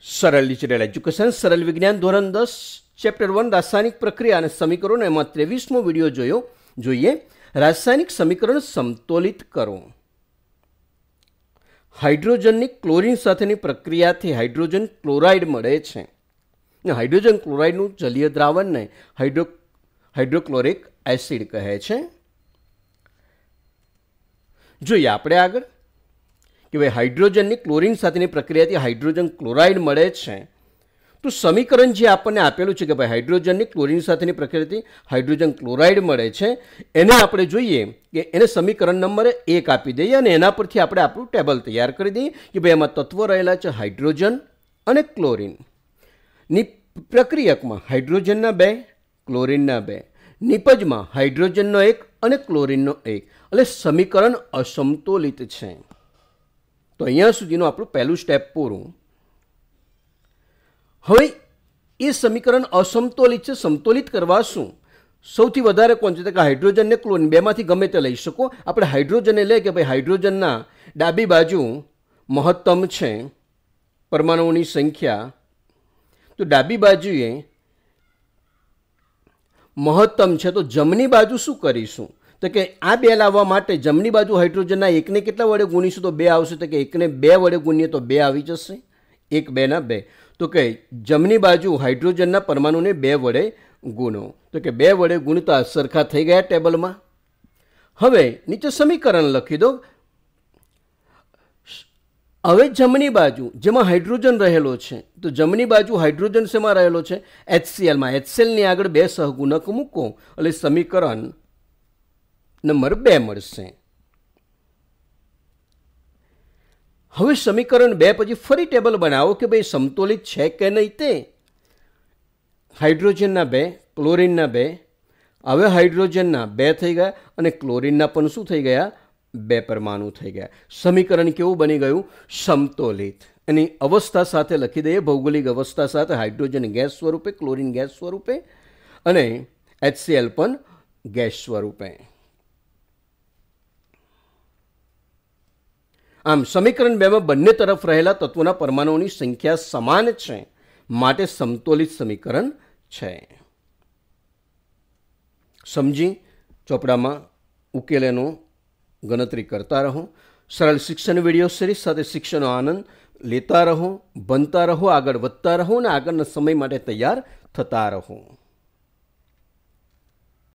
સરળ literal education સરળ વિજ્ઞાન ધોરણ દસ ચેપ્ટર વન રાસાયણિક પ્રક્રિયા અને સમીકરણો એમાં ત્રેવીસમો વિડીયો જોયો જોઈએ રાસાયણિક સમીકરણ સંતુલિત કરો હાઇડ્રોજનની ક્લોરિન સાથેની પ્રક્રિયાથી હાઇડ્રોજન ક્લોરાઇડ મળે છે હાઇડ્રોજન ક્લોરાઇડનું જલીય દ્રાવણને હાઇડ્રો હાઇડ્રોક્લોરિક એસિડ કહે છે જોઈએ આપણે આગળ કે ભાઈ હાઇડ્રોજનની ક્લોરિન સાથેની પ્રક્રિયાથી હાઇડ્રોજન ક્લોરાઇડ મળે છે તો સમીકરણ જે આપણને આપેલું છે કે ભાઈ હાઇડ્રોજનની ક્લોરિન સાથેની પ્રક્રિયાથી હાઇડ્રોજન ક્લોરાઇડ મળે છે એને આપણે જોઈએ કે એને સમીકરણ નંબર એક આપી દઈએ અને એના પરથી આપણે આપણું ટેબલ તૈયાર કરી દઈએ કે ભાઈ એમાં તત્વો રહેલા છે હાઇડ્રોજન અને ક્લોરિનની પ્રક્રિયકમાં હાઇડ્રોજનના બે ક્લોરિનના બે નિપજમાં હાઇડ્રોજનનો એક અને ક્લોરિનનો એક એટલે સમીકરણ અસમતોલિત છે તો અહીંયા સુધીનું આપણું પહેલું સ્ટેપ પૂરું હવે એ સમીકરણ અસમતોલિત છે સમતોલિત કરવા શું સૌથી વધારે કોણ છે કે હાઇડ્રોજનને ક્લોન બેમાંથી ગમે તે લઈ શકો આપણે હાઇડ્રોજનને લઈએ કે ભાઈ હાઇડ્રોજનના ડાબી બાજુ મહત્તમ છે પરમાણુઓની સંખ્યા તો ડાબી બાજુએ મહત્તમ છે તો જમણી બાજુ શું કરીશું તો કે આ બે લાવવા માટે જમણી બાજુ હાઇડ્રોજનના એકને કેટલા વડે ગુણીશું તો બે આવશે તો કે એકને બે વડે ગુણીએ તો બે આવી જશે એક બેના બે તો કે જમણી બાજુ હાઇડ્રોજનના પરમાણુને બે વડે ગુણો તો કે બે વડે ગુણતા સરખા થઈ ગયા ટેબલમાં હવે નીચે સમીકરણ લખી દો હવે જમણી બાજુ જેમાં હાઇડ્રોજન રહેલો છે તો જમણી બાજુ હાઇડ્રોજન શેમાં રહેલો છે એચસીએલમાં એચસીએલની આગળ બે સહગુણક મૂકો એટલે સમીકરણ નંબર બે મળશે હવે સમીકરણ બે પછી ફરી ટેબલ બનાવો કે ભાઈ સમતોલિત છે કે નહીં તે હાઇડ્રોજનના બે ક્લોરિનના બે હવે હાઇડ્રોજનના બે થઈ ગયા અને ક્લોરિનના પણ શું થઈ ગયા બે પરમાણુ થઈ ગયા સમીકરણ કેવું બની ગયું સમતોલિત એની અવસ્થા સાથે લખી દઈએ ભૌગોલિક અવસ્થા સાથે હાઇડ્રોજન ગેસ સ્વરૂપે ક્લોરિન ગેસ સ્વરૂપે અને એચસીએલ પણ ગેસ સ્વરૂપે આમ સમીકરણ બેમાં બંને તરફ રહેલા તત્વોના પરમાણુઓની સંખ્યા સમાન છે માટે સમતોલિત સમીકરણ છે સમજી ચોપડામાં ઉકેલેનો ગણતરી કરતા રહો સરળ શિક્ષણ વિડીયો સિરીઝ સાથે શિક્ષણનો આનંદ લેતા રહો બનતા રહો આગળ વધતા રહો અને આગળના સમય માટે તૈયાર થતા રહો